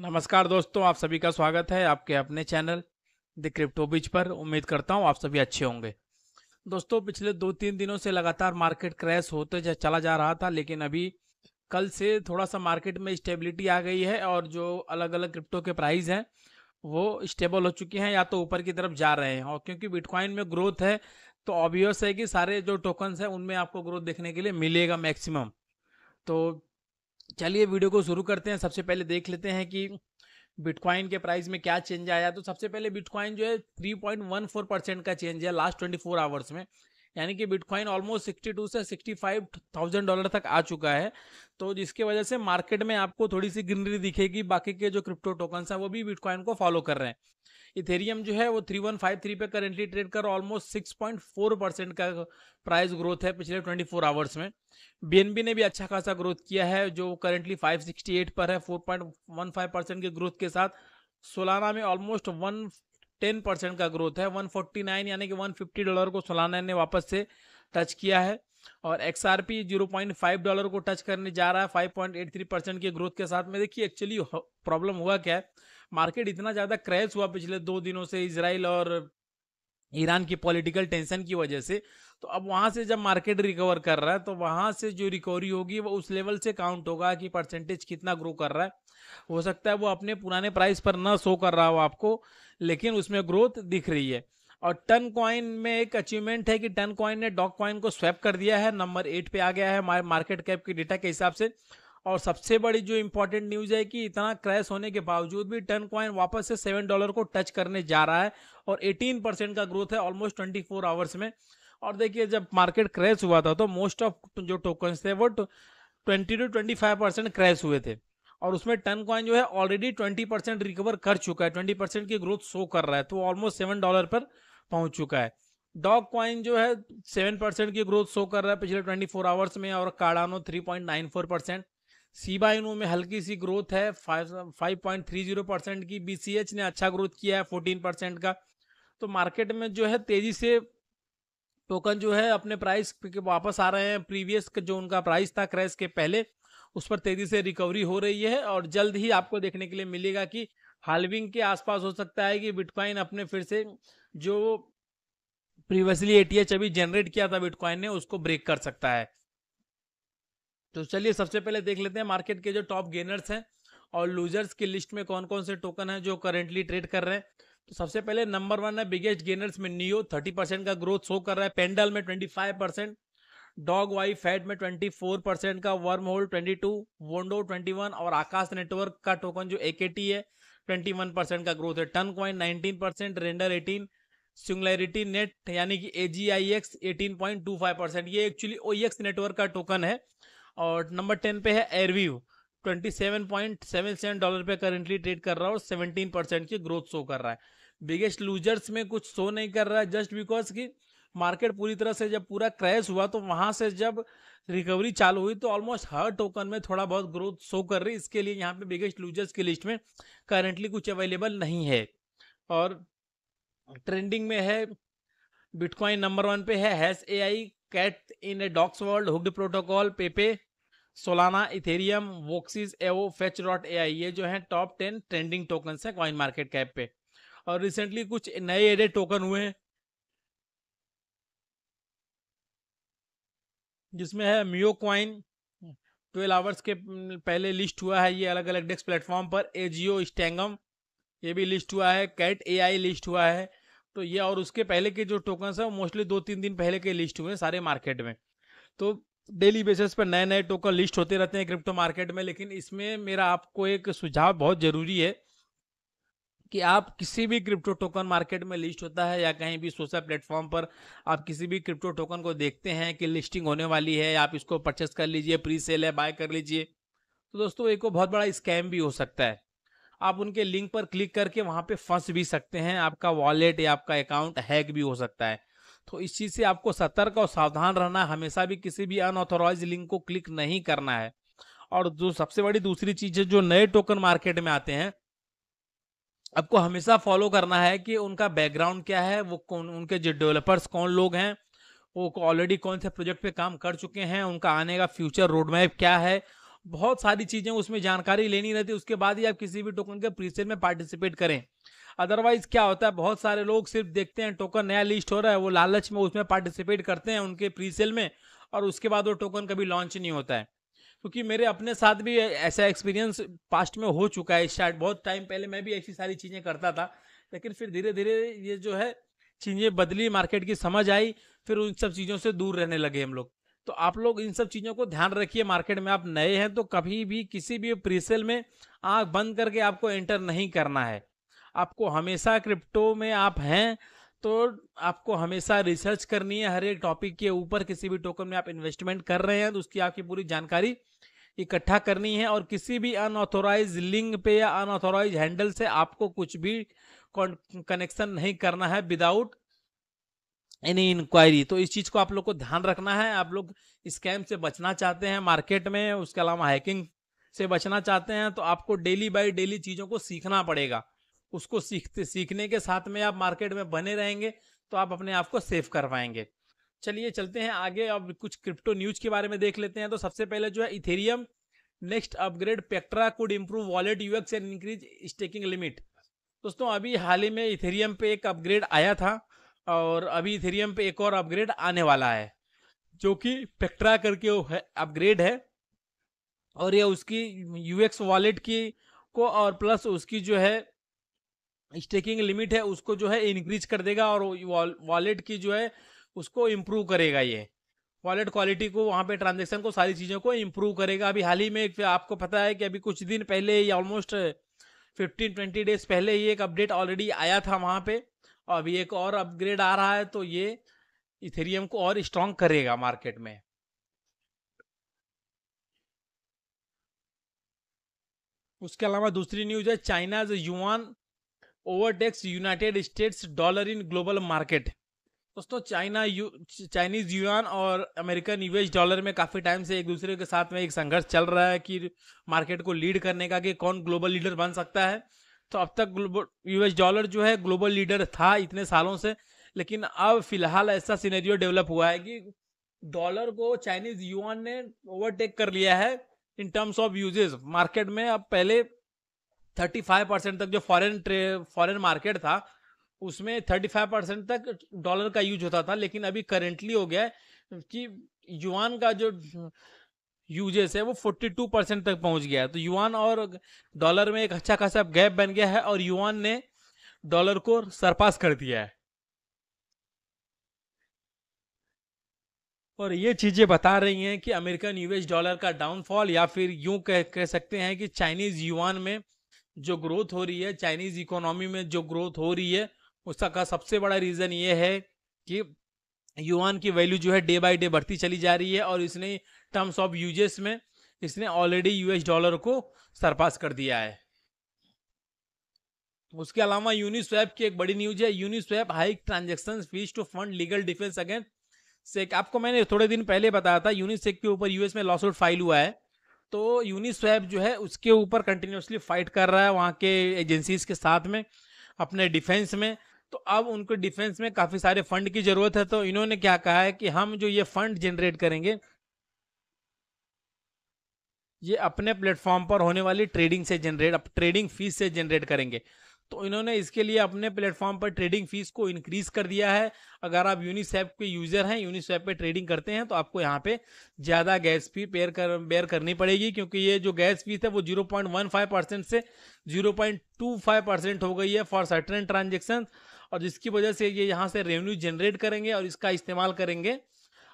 नमस्कार दोस्तों आप सभी का स्वागत है आपके अपने चैनल द क्रिप्टो बिच पर उम्मीद करता हूं आप सभी अच्छे होंगे दोस्तों पिछले दो तीन दिनों से लगातार मार्केट क्रैश होते जा, चला जा रहा था लेकिन अभी कल से थोड़ा सा मार्केट में स्टेबिलिटी आ गई है और जो अलग अलग क्रिप्टो के प्राइस हैं वो स्टेबल हो चुके हैं या तो ऊपर की तरफ जा रहे हैं और क्योंकि बिटकॉइन में ग्रोथ है तो ऑब्वियस है कि सारे जो टोकन्स हैं उनमें आपको ग्रोथ देखने के लिए मिलेगा मैक्सिमम तो चलिए वीडियो को शुरू करते हैं सबसे पहले देख लेते हैं कि बिटकॉइन के प्राइस में क्या चेंज आया तो सबसे पहले बिटकॉइन जो है 3.14 परसेंट का चेंज है लास्ट 24 आवर्स में यानी कि बिटकॉइन ऑलमोस्ट 62 से फाइव थाउजेंड डॉलर तक आ चुका है तो जिसके वजह से मार्केट में आपको थोड़ी सी ग्रीनरी दिखेगी बाकी के जो क्रिप्टो टोकन्स हैं वो भी बिटकॉइन को फॉलो कर रहे हैं इथेरियम जो है वो थ्री वन फाइव थ्री पे करेंटली ट्रेड कर almost six point four percent का प्राइस ग्रोथ है पिछले ट्वेंटी फोर आवर्स में बीएनबी ने भी अच्छा खासा ग्रोथ किया है जो करेंटली फाइव सिक्सटी एट पर है four point one five percent के ग्रोथ के साथ सोलाना में ऑलमोस्ट वन टेन परसेंट का ग्रोथ है वन फोर्टी नाइन यानी कि वन फिफ्टी डॉलर को सोलाना ने वापस से टच किया है और X R P zero point five dollar को टच करने जा रहा है five point eight three percent के ग्रोथ के साथ में देखिए एक्चुअली प्रॉब्लम हुआ क्या है मार्केट इतना ज़्यादा क्रैश हुआ पिछले दो दिनों से इसराइल और ईरान की पॉलिटिकल टेंशन की वजह से तो अब वहाँ से जब मार्केट रिकवर कर रहा है तो वहाँ से जो रिकवरी होगी वो उस लेवल से काउंट होगा कि परसेंटेज कितना ग्रो कर रहा है हो सकता है वो अपने पुराने प्राइस पर ना शो कर रहा हो आपको लेकिन उसमें ग्रोथ दिख रही है और टन कॉइन में एक अचीवमेंट है कि टन कॉइन ने डॉक कॉइन को स्वैप कर दिया है नंबर एट पे आ गया है मार्केट कैप के डेटा के हिसाब से और सबसे बड़ी जो इम्पोर्टेंट न्यूज है कि इतना क्रैश होने के बावजूद भी टर्न क्वाइन वापस से सेवन डॉलर को टच करने जा रहा है और एटीन परसेंट का ग्रोथ है ऑलमोस्ट ट्वेंटी फोर आवर्स में और देखिए जब मार्केट क्रैश हुआ था तो मोस्ट ऑफ जो टोकन थे वो twenty two twenty five percent crash हुए थे और उसमें टर्न क्वाइन जो है ऑलरेडी ट्वेंटी परसेंट रिकवर कर चुका है ट्वेंटी परसेंट की ग्रोथ शो कर रहा है तो ऑलमोस्ट सेवन डॉलर पर पहुंच चुका है डॉग क्वाइन जो है सेवन परसेंट की ग्रोथ शो कर रहा है पिछले ट्वेंटी फोर आवर्स में और Cardano three point nine four percent Shiba में हल्की सी ग्रोथ है five point three zero percent की बीसीएच ने अच्छा ग्रोथ किया है फोर्टीन परसेंट का तो मार्केट में जो है तेजी से टोकन जो है अपने प्राइस के वापस आ रहे हैं प्रीवियस जो उनका प्राइस था क्रैश के पहले उस पर तेजी से रिकवरी हो रही है और जल्द ही आपको देखने के लिए मिलेगा कि हालविंग के आसपास हो सकता है कि बिटकॉइन अपने फिर से जो प्रीवियसली एटीएच अभी जनरेट किया था बिटकॉइन ने उसको ब्रेक कर सकता है तो चलिए सबसे पहले देख लेते हैं मार्केट के जो टॉप गेनर्स हैं और लूजर्स की लिस्ट में कौन कौन से टोकन हैं जो करेंटली ट्रेड कर रहे हैं तो सबसे पहले नंबर वन है बिगेस्ट गेनर्स में नियो थर्टी परसेंट का ग्रोथ शो कर रहा है पेंडल में twenty five percent dogwifhat में ट्वेंटी फोर परसेंट का वर्म होल ट्वेंटी टू वोडो ट्वेंटी वन और आकाश नेटवर्क का टोकन जो ए है ट्वेंटी वन परसेंट का ग्रोथ है TON coin nineteen percent render eighteen singularity net यानी कि A G I X eighteen point to five percent ये एक्चुअली ओ नेटवर्क का टोकन है और नंबर टेन पे है एयरव्यू 27.77 डॉलर पे करेंटली ट्रेड कर रहा है और 17 परसेंट की ग्रोथ शो कर रहा है बिगेस्ट लूजर्स में कुछ शो नहीं कर रहा है जस्ट बिकॉज कि मार्केट पूरी तरह से जब पूरा क्रैश हुआ तो वहां से जब रिकवरी चालू हुई तो ऑलमोस्ट हर टोकन में थोड़ा बहुत ग्रोथ शो कर रही इसके लिए यहाँ पे बिगेस्ट लूजर्स की लिस्ट में करेंटली कुछ अवेलेबल नहीं है और ट्रेंडिंग में है बिटकॉइन नंबर वन पे है हैस A I cat in a dogs world hooked protocol Pepe Solana Ethereum Voxies AO fetch dot A I ये जो है टॉप टेन ट्रेंडिंग टोकन है कॉइन मार्केट कैप पे और रिसेंटली कुछ नए एडे टोकन हुए हैं जिसमें है मियो क्वाइन ट्वेल्व आवर्स के पहले लिस्ट हुआ है ये अलग अलग डेस्क प्लेटफॉर्म पर एजियो स्टैंगम ये भी लिस्ट हुआ है कैट आई लिस्ट हुआ है तो ये और उसके पहले के जो टोकन्स हैं मोस्टली दो तीन दिन पहले के लिस्ट हुए हैं सारे मार्केट में तो डेली बेसिस पर नए नए टोकन लिस्ट होते रहते हैं क्रिप्टो मार्केट में लेकिन इसमें मेरा आपको एक सुझाव बहुत ज़रूरी है कि आप किसी भी क्रिप्टो टोकन मार्केट में लिस्ट होता है या कहीं भी सोशल प्लेटफॉर्म पर आप किसी भी क्रिप्टो टोकन को देखते हैं कि लिस्टिंग होने वाली है आप इसको परचेस कर लीजिए प्री सेल है बाय कर लीजिए तो दोस्तों एक बहुत बड़ा स्कैम भी हो सकता है आप उनके लिंक पर क्लिक करके वहाँ पे फंस भी सकते हैं आपका वॉलेट या आपका अकाउंट हैक भी हो सकता है तो इस चीज़ से आपको सतर्क और सावधान रहना हमेशा भी किसी भी अनऑथोराइज लिंक को क्लिक नहीं करना है और जो सबसे बड़ी दूसरी चीज़ है जो नए टोकन मार्केट में आते हैं आपको हमेशा फॉलो करना है कि उनका बैकग्राउंड क्या है वो कौन उनके जो डेवलपर्स कौन लोग हैं वो ऑलरेडी कौन से प्रोजेक्ट पे काम कर चुके हैं उनका आने का फ्यूचर रोड मैप क्या है बहुत सारी चीज़ें उसमें जानकारी लेनी रहती है उसके बाद ही आप किसी भी टोकन के प्रीसेल में पार्टिसिपेट करें अदरवाइज क्या होता है बहुत सारे लोग सिर्फ देखते हैं टोकन नया लिस्ट हो रहा है वो लालच में उसमें पार्टिसिपेट करते हैं उनके प्री सेल में और उसके बाद वो टोकन कभी लॉन्च नहीं होता है क्योंकि मेरे अपने साथ भी ऐसा एक्सपीरियंस पास्ट में हो चुका है शायद बहुत टाइम पहले मैं भी ऐसी सारी चीज़ें करता था लेकिन फिर धीरे धीरे ये जो है चीज़ें बदली मार्केट की समझ आई फिर उन सब चीज़ों से दूर रहने लगे हम लोग तो आप लोग इन सब चीज़ों को ध्यान रखिए मार्केट में आप नए हैं तो कभी भी किसी भी प्रीसेल में आँख बंद करके आपको एंटर नहीं करना है आपको हमेशा क्रिप्टो में आप हैं तो आपको हमेशा रिसर्च करनी है हर एक टॉपिक के ऊपर किसी भी टोकन में आप इन्वेस्टमेंट कर रहे हैं तो उसकी आपकी पूरी जानकारी इकट्ठा करनी है और किसी भी अनऑथोराइज लिंक पे या अनऑथोराइज हैंडल से आपको कुछ भी कनेक्शन नहीं करना है विदाउट एनी इंक्वायरी तो इस चीज़ को आप लोग को ध्यान रखना है आप लोग स्कैम से बचना चाहते हैं मार्केट में उसके अलावा हैकिंग से बचना चाहते हैं तो आपको डेली बाई डेली चीज़ों को सीखना पड़ेगा उसको सीखते सीखने के साथ में आप मार्केट में बने रहेंगे तो आप अपने आप को सेफ कर पाएंगे चलिए चलते हैं आगे अब कुछ क्रिप्टो न्यूज के बारे में देख लेते हैं तो सबसे पहले जो है Ethereum next upgrade Pectra could improve wallet UX and increase staking limit दोस्तों अभी हाल ही में इथेरियम पे एक अपग्रेड आया था और अभी इथेरियम पे एक और अपग्रेड आने वाला है जो कि पेक्ट्रा करके अपग्रेड है और यह उसकी यूएक्स वॉलेट की को और प्लस उसकी जो है स्टेकिंग लिमिट है उसको जो है इंक्रीज कर देगा और वॉलेट की जो है उसको इम्प्रूव करेगा ये वॉलेट क्वालिटी को वहाँ पे ट्रांजेक्शन को सारी चीज़ों को इम्प्रूव करेगा अभी हाल ही में आपको पता है कि अभी कुछ दिन पहले या ऑलमोस्ट फिफ्टीन ट्वेंटी डेज पहले ही एक अपडेट ऑलरेडी आया था वहाँ पे और अभी एक और अपग्रेड आ रहा है तो ये इथेरियम को और स्ट्रॉन्ग करेगा मार्केट में उसके अलावा दूसरी न्यूज है China's yuan overtakes United States dollar in global market दोस्तों चाइना चाइनीज़ यूआन और अमेरिकन यूएस डॉलर में काफ़ी टाइम से एक दूसरे के साथ में एक संघर्ष चल रहा है कि मार्केट को लीड करने का कि कौन ग्लोबल लीडर बन सकता है तो अब तक ग्लोबल यूएस डॉलर जो है ग्लोबल लीडर था इतने सालों से लेकिन अब फिलहाल ऐसा सीनेरियो डेवलप हुआ है कि डॉलर को चाइनीज़ यूआन ने ओवरटेक कर लिया है in terms of uses market में अब पहले थर्टी फाइव परसेंट तक जो फॉरेन फॉरेन मार्केट था उसमें थर्टी फाइव परसेंट तक डॉलर का यूज होता था लेकिन अभी करेंटली हो गया है कि युआन का जो यूजेस है वो फोर्टी टू परसेंट तक पहुंच गया है तो युआन और डॉलर में एक अच्छा खासा गैप बन गया है और युआन ने डॉलर को सरपास कर दिया है और ये चीज़ें बता रही हैं कि अमेरिकन यूएस डॉलर का डाउनफॉल या फिर यूं कह कह सकते हैं कि चाइनीज़ युआन में जो ग्रोथ हो रही है चाइनीज इकोनॉमी में जो ग्रोथ हो रही है उसका सबसे बड़ा रीज़न ये है कि युआन की वैल्यू जो है डे बाय डे बढ़ती चली जा रही है और इसने टर्म्स ऑफ यूजेस में इसने ऑलरेडी यूएस डॉलर को सरपास कर दिया है उसके अलावा यूनिस्वैप की एक बड़ी न्यूज है Uniswap hike transaction fee to fund legal defence against SEC आपको मैंने थोड़े दिन पहले बताया था यूनिसेक के ऊपर यूएस में लॉसूट फाइल हुआ है तो यूनिस्वैप जो है उसके ऊपर कंटिन्यूसली फाइट कर रहा है वहाँ के एजेंसीज के साथ में अपने डिफेंस में तो अब उनको डिफेंस में काफ़ी सारे फंड की ज़रूरत है तो इन्होंने क्या कहा है कि हम जो ये फंड जनरेट करेंगे ये अपने प्लेटफॉर्म पर होने वाली ट्रेडिंग से जनरेट ट्रेडिंग फीस से जनरेट करेंगे तो इन्होंने इसके लिए अपने प्लेटफॉर्म पर ट्रेडिंग फीस को इंक्रीज कर दिया है अगर आप यूनिसेप के यूजर हैं यूनिसेप पे ट्रेडिंग करते हैं तो आपको यहाँ पे ज़्यादा गैस फी पेयर कर बेयर करनी पड़ेगी क्योंकि ये जो गैस फीस है वो 0.15 परसेंट से 0.25 परसेंट हो गई है फॉर सर्टन ट्रांजेक्शन और जिसकी वजह से ये यहाँ से रेवन्यू जनरेट करेंगे और इसका इस्तेमाल करेंगे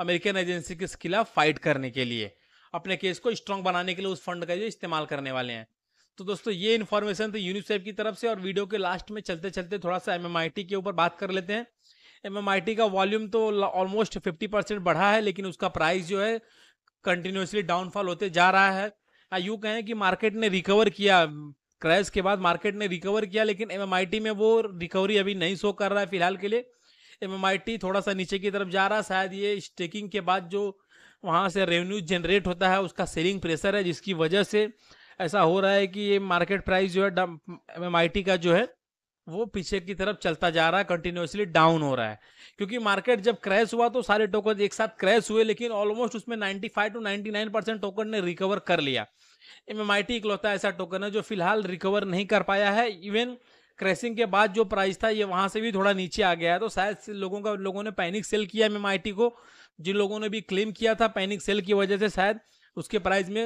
अमेरिकन एजेंसी के खिलाफ फाइट करने के लिए अपने केस को स्ट्रांग बनाने के लिए उस फंड का जो इस्तेमाल करने वाले हैं तो दोस्तों ये इन्फॉर्मेशन थी यूनिसेफ की तरफ से और वीडियो के लास्ट में चलते चलते थोड़ा सा एम के ऊपर बात कर लेते हैं एम का वॉल्यूम तो ऑलमोस्ट 50 परसेंट बढ़ा है लेकिन उसका प्राइस जो है कंटिन्यूसली डाउनफॉल होते जा रहा है हाँ, यूँ कहें कि मार्केट ने रिकवर किया क्रैश के बाद मार्केट ने रिकवर किया लेकिन एम में वो रिकवरी अभी नहीं शो कर रहा है फिलहाल के लिए एम थोड़ा सा नीचे की तरफ जा रहा है शायद ये स्टेकिंग के बाद जो वहाँ से रेवेन्यू जनरेट होता है उसका सेलिंग प्रेशर है जिसकी वजह से ऐसा हो रहा है कि ये मार्केट प्राइस जो है एम का जो है वो पीछे की तरफ चलता जा रहा है कंटिन्यूसली डाउन हो रहा है क्योंकि मार्केट जब क्रैश हुआ तो सारे टोकन एक साथ क्रैश हुए लेकिन ऑलमोस्ट उसमें 95 टू 99 परसेंट टोकन ने रिकवर कर लिया एम एम आई टी इकलौता ऐसा टोकन है जो फिलहाल रिकवर नहीं कर पाया है इवन क्रैशिंग के बाद जो प्राइस था ये वहाँ से भी थोड़ा नीचे आ गया है तो शायद लोगों का लोगों ने पैनिक सेल किया एम को जिन लोगों ने भी क्लेम किया था पैनिक सेल की वजह से शायद उसके प्राइस में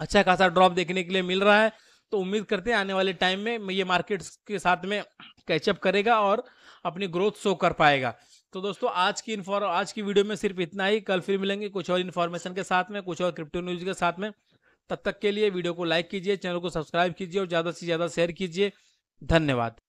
अच्छा खासा ड्रॉप देखने के लिए मिल रहा है तो उम्मीद करते हैं आने वाले टाइम में ये मार्केट्स के साथ में कैचअप करेगा और अपनी ग्रोथ शो कर पाएगा तो दोस्तों आज की इन्फॉर आज की वीडियो में सिर्फ इतना ही कल फिर मिलेंगे कुछ और इन्फॉर्मेशन के साथ में कुछ और क्रिप्टो न्यूज के साथ में तब तक के लिए वीडियो को लाइक कीजिए चैनल को सब्सक्राइब कीजिए और ज़्यादा से ज़्यादा शेयर कीजिए धन्यवाद